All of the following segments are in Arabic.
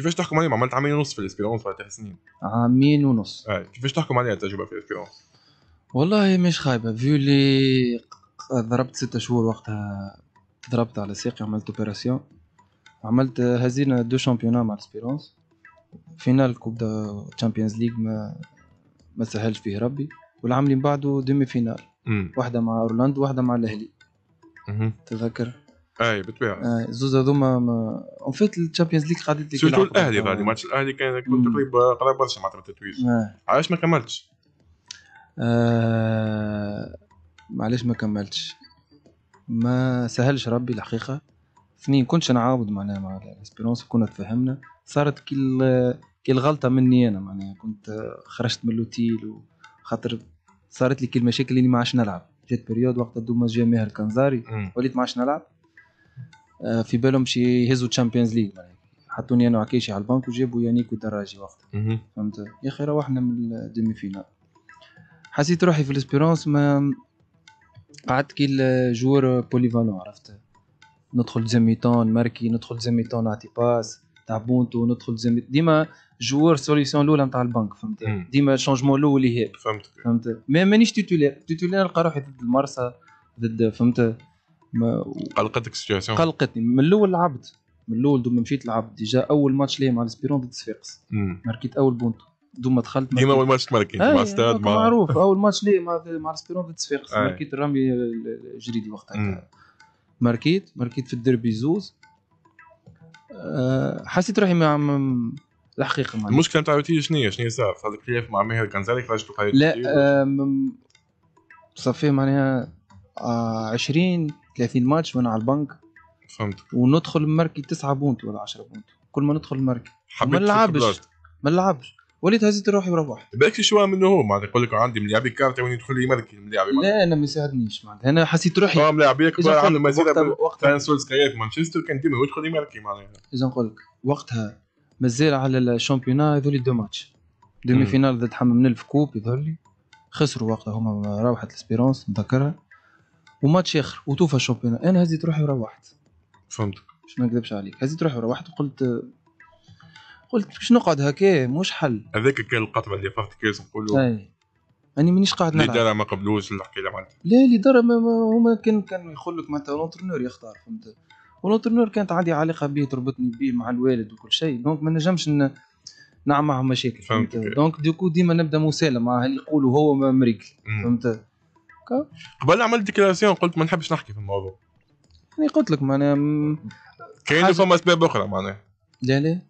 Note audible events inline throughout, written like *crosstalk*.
كيفاش تحكم عليه عملت عامين ونص في الاسبيرونس بعد ثلاث سنين عامين ونص اي كيفاش تحكم عليها التجربه في الاسبيرونس والله مش خايبه فيو اللي ضربت ستة شهور وقتها ضربت على ساقي عملت اوبيراسيون عملت هزينا دو شامبيونا مع الاسبيرونس فينال كوب دا تشامبيونز ليغ ما ما سهلش فيه ربي والعام اللي بعده ديمي فينال واحده مع اورلاندو واحده مع الاهلي تذكر اي بالطبيعه آه، زوز هذوما اون فيت الشامبيونز ليغ غادي ديك سيرتو الاهلي غادي ماتش الاهلي كان كنت تقريبا قريب برشا مع التتويج آه. علاش ما كملتش؟ آه، معلاش ما كملتش ما سهلش ربي الحقيقه اثنين كنتش نعاود معناها مع الاسبيرونس كنا تفهمنا صارت كل كل غلطه مني انا معناها كنت خرجت من لوتيل وخاطر صارت لي كل المشاكل اللي ما عادش نلعب جات بريود وقت دوما جا ماهر كانزاري وليت ما عادش نلعب آه، في بالهم شي يهزوا تشامبيونز ليغ حطوني انا وعكيشي على البنك وجابوا يانيك ودراجي وقتها فهمت يا اخي روحنا من الدمي فينال حسيت روحي في الاسبيرونس ما قعدت كي الجور بوليفالون عرفت ندخل زميتون ماركي ندخل زميتون نعطي باس تعبونتو ندخل زمي ديما جوار سوليسيون الاولى نتاع البنك فهمت ديما شونجمون الاول يهاب فهمت فهمت مانيش تيتولير تيتولير نلقى روحي ضد المرسى ضد فهمت قلقتك السيتياسيون قلقتني من الاول لعبت من الاول دوما مشيت لعبت ديجا اول ماتش ليا مع سبيرون ضد سفيقس ماركيت اول بونت دوما دخلت ديما اول ماتش تماركي مع ستاد مع معروف اول ماتش ليا مع مع سبيرون ضد سفيقس ماركيت الرمي الجريدي وقتها ماركيت ماركيت في الديربي زوز أه، حسيت روحي مع الحقيقه معنا. المشكله نتاع روتين شنو هي شنو هي صار هذاك الكلاف مع ماهر كانزاري ذلك علاش لا صافي معناها 20 آه، 30 ماتش وانا على البنك فهمت وندخل المركي 9 بونت ولا 10 بونت كل ما ندخل المركي ما نلعبش ما نلعبش وليت هزيت روحي وروحت بالك شو منه هو معناتها يقول لك عندي ملعب كارت وين يعني يدخل لي مركي ملعب لا انا ما يساعدنيش معناتها انا حسيت روحي اه ملعبي كبار عنده مازال كان سولسكاير في مانشستر كان ديما يدخل لي مركي معناتها اذا نقول لك وقتها مازال على الشامبيونا هذول دو ماتش دومي فينال ضد حمام نلف كوب يظهر لي خسروا وقتها هما روحت الاسبيرونس نتذكرها وماتش اخر وتوفى الشامبيون انا هزيت روحي وروحت فهمتك باش ما نكذبش عليك هزيت روحي وروحت وقلت قلت باش نقعد هكا مش حل هذاك كان القطعه اللي فات كيس نقولوا اي انا مانيش قاعد نلعب الاداره ما قبلوش الحكايه معناتها لا الاداره ما هما كان كان يقول لك معناتها لونترنور يختار فهمت ولونترنور كانت عندي علاقه به تربطني به مع الوالد وكل شيء دونك ما نجمش ن... نعمل معهم مشاكل فهمت دونك دوكو ديما نبدا مسالم مع اللي يقولوا هو امريكي فهمت هكا قبل عملت ديكلاراسيون قلت ما نحبش نحكي في الموضوع يعني قلت لك معناها م... كاين فما اسباب اخرى معناها لا لا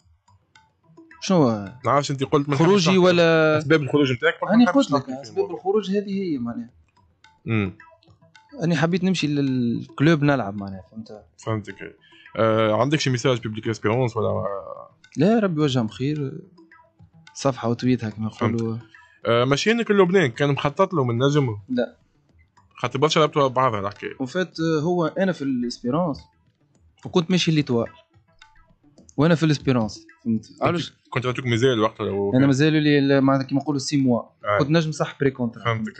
شنو نعرفش انت قلت خروجي ولا اسباب الخروج نتاعك انا قلت لك اسباب الخروج هذه هي معناها امم اني حبيت نمشي للكلوب نلعب معناها فهمت فهمتك آه عندك شي ميساج بيبليك اسبيرونس ولا لا ربي يوجههم خير صفحه وتويت هكا نقولوا آه ماشي انك لبنان كان مخطط له من نجم لا خاطر برشا رابطوا بعضها الحكايه وفات euh, هو انا في الاسبيرونس وكنت ماشي ليتوار وانا في الاسبيرونس فهمت علاش كنت عطوك مازال وقت انا مازال لي معناتها كيما نقولوا سي موا آه. كنت نجم صح بري كونترا فهمتك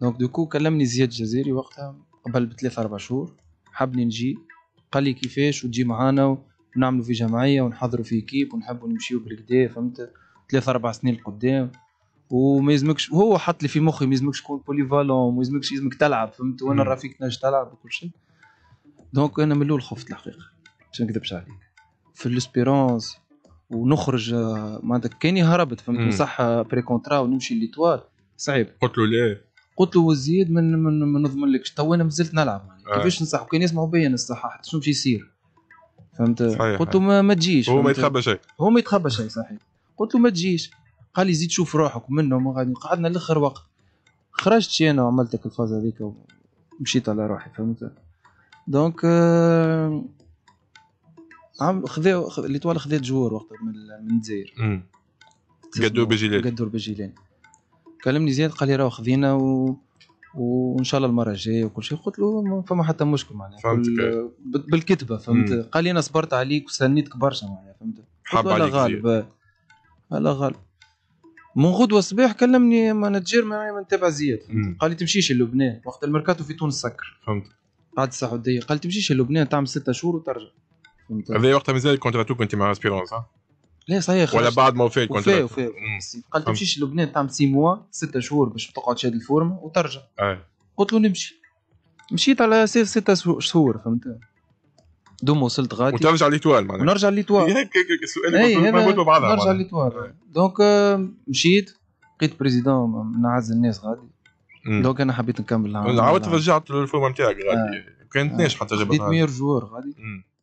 دونك دوكو كلمني زياد الجزيري وقتها قبل بثلاث اربع شهور حبني نجي قال لي كيفاش وتجي معانا ونعملوا في جمعيه ونحضروا في كيب ونحبوا نمشيو بالكدا فهمت ثلاث اربع سنين لقدام وما يلزمكش هو حط لي في مخي ما يلزمكش تكون بوليفالون ما يلزمكش يلزمك تلعب فهمت وانا راه فيك تنجم تلعب وكل شيء دونك انا من الاول خفت الحقيقه باش ما نكذبش عليك في ليسبيرونس ونخرج آه، معناتها كاني هربت فهمت صح بري آه، كونترا ونمشي ليتوال صعيب قلت له لا قلت له وزيد من من ما نضمنلكش تو انا مازلت نلعب يعني. آه. كيفاش نصح كان يسمعوا بيا حتى شنو باش يصير فهمت صحيح. قلت له ما, ما تجيش هو ما يتخبى شيء هو ما يتخبى شيء صحيح قلت له ما تجيش قال لي زيد شوف روحك منهم وغادي قعدنا لاخر وقت خرجت شي انا وعملت ديك الفاز هذيك ومشيت على روحي فهمت دونك آه، عم خذا اللي طوال خذيت جوار وقت من من الجزائر قدور بجيلان قدو بجيلان كلمني زياد قال لي راه خذينا و... وان شاء الله المره الجايه وكل شيء قلت له فما حتى مشكل معناها كل... بالكتبه فهمت مم. قال لي انا صبرت عليك وسنيتك برشا معناها فهمت حاب عليك غالب على غالب من غدوه الصباح كلمني مانجير من تبع زياد قال لي تمشيش للبنان وقت الميركاتو في تونس سكر فهمت قعدت السعوديه قال لي تمشيش للبنان تعمل ستة شهور وترجع فهمت هذا وقتها مازال كونتراتو كنت مع اسبيرونس لا صحيح ولا بعد ما وفيت الكونترات وفيت وفيت قال لي تمشيش للبنان تعمل سي موا ستة شهور باش تقعد شاد الفورمه وترجع آه. قلت له نمشي مشيت على اساس ستة شهور فهمت دوم وصلت غادي وترجع ليتوال معناها ونرجع ليتوال *laughs* هيك هيك السؤال إيه، ما بعضها نرجع ليتوال دونك euh, مشيت لقيت بريزيدون من اعز الناس غادي دونك انا حبيت نكمل عاودت رجعت للفورمه نتاعك غادي آه. كانت ناجحه تجربه 100 جوار غادي